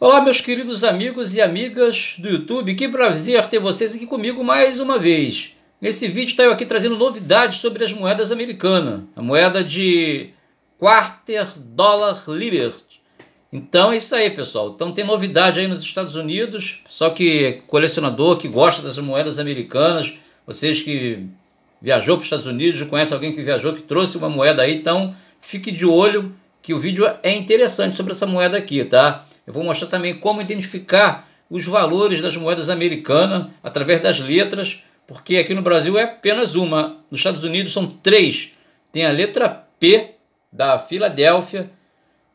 Olá, meus queridos amigos e amigas do YouTube. Que prazer ter vocês aqui comigo mais uma vez. Nesse vídeo tá estou aqui trazendo novidades sobre as moedas americanas. A moeda de quarter dollar liberty. Então é isso aí, pessoal. Então tem novidade aí nos Estados Unidos. Só que colecionador que gosta das moedas americanas, vocês que viajou para os Estados Unidos, conhece alguém que viajou, que trouxe uma moeda aí, então fique de olho que o vídeo é interessante sobre essa moeda aqui, tá? Eu vou mostrar também como identificar os valores das moedas americanas através das letras, porque aqui no Brasil é apenas uma, nos Estados Unidos são três. Tem a letra P da Filadélfia,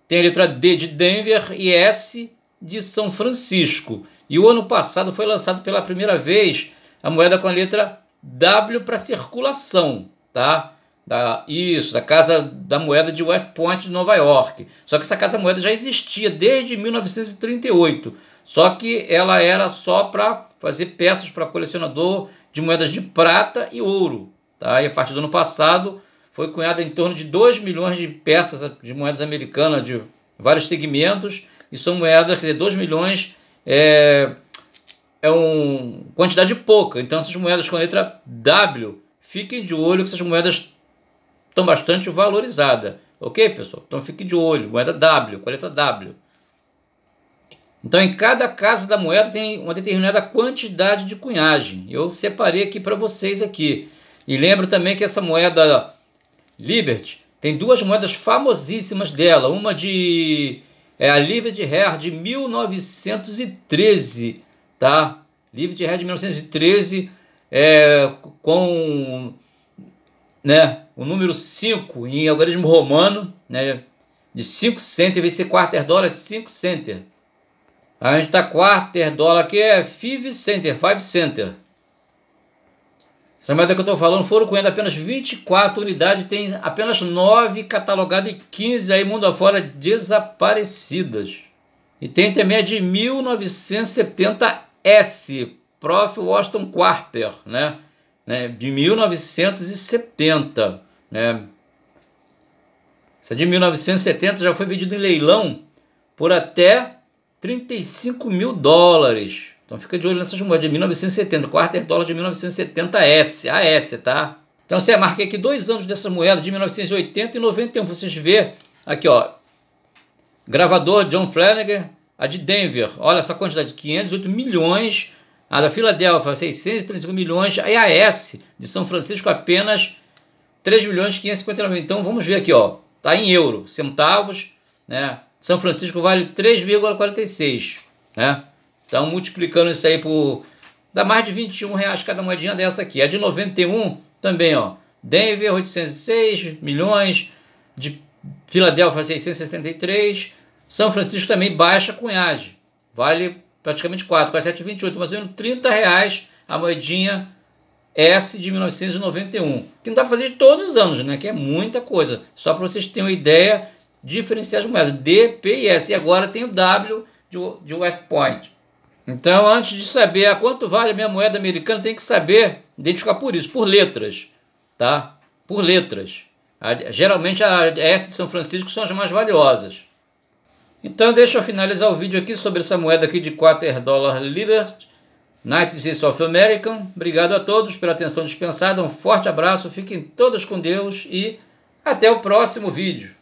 tem a letra D de Denver e S de São Francisco. E o ano passado foi lançado pela primeira vez a moeda com a letra W para circulação, tá? da, isso, da Casa da Moeda de West Point, de Nova York. Só que essa Casa Moeda já existia desde 1938. Só que ela era só para fazer peças para colecionador de moedas de prata e ouro. Tá? E a partir do ano passado foi cunhada em torno de 2 milhões de peças de moedas americanas de vários segmentos. E são moedas, quer dizer, 2 milhões é, é uma quantidade pouca. Então essas moedas com a letra W, fiquem de olho que essas moedas estão bastante valorizada. Ok, pessoal? Então fique de olho, moeda W, coleta W. Então, em cada casa da moeda tem uma determinada quantidade de cunhagem. Eu separei aqui para vocês aqui. E lembro também que essa moeda Liberty tem duas moedas famosíssimas dela. Uma de é a Liberty Hair de 1913, tá? Liberty Hair de 1913 é, com né, o número 5 em algarismo romano, né, de 5 center, em vez de ser quarter dólar, é 5 center. Tá, a gente está quarter dólar aqui é 5 center, 5 center. Essa moeda que eu estou falando foram com apenas 24 unidades, tem apenas 9 catalogadas e 15 aí mundo afora desaparecidas. E tem também a de 1970S, Prof. Washington Quarter, né? né, de 1970. Né? Essa de 1970 já foi vendida em leilão por até 35 mil dólares. Então fica de olho nessas moedas de 1970, quarter dólar de 1970S, AS, tá? Então você marquei aqui dois anos dessas moedas de 1980 e 91, vocês ver aqui, ó. Gravador John Flanagan, a de Denver. Olha essa quantidade, 508 milhões a da Filadélfia, 635 milhões. a EAS de São Francisco, apenas 3 milhões 559. Então vamos ver aqui, ó. Tá em euro, centavos, né? São Francisco vale 3,46, né? Então multiplicando isso aí por dá mais de 21 reais cada moedinha dessa aqui. A de 91 também, ó. Denver 806 milhões, de Filadélfia 673, São Francisco também baixa com vale praticamente 4, quase 7,28, mas vendo 30 reais a moedinha S de 1991, que não dá para fazer de todos os anos, né? Que é muita coisa. Só para vocês terem uma ideia, diferenciar as moedas D, P e S. E agora tem o W de, de West Point. Então, antes de saber a quanto vale a minha moeda americana, tem que saber identificar por isso, por letras, tá? Por letras. A, geralmente a S de São Francisco são as mais valiosas. Então deixa eu finalizar o vídeo aqui sobre essa moeda aqui de 4 dólar Liberty, United States of American. Obrigado a todos pela atenção dispensada, um forte abraço, fiquem todos com Deus e até o próximo vídeo.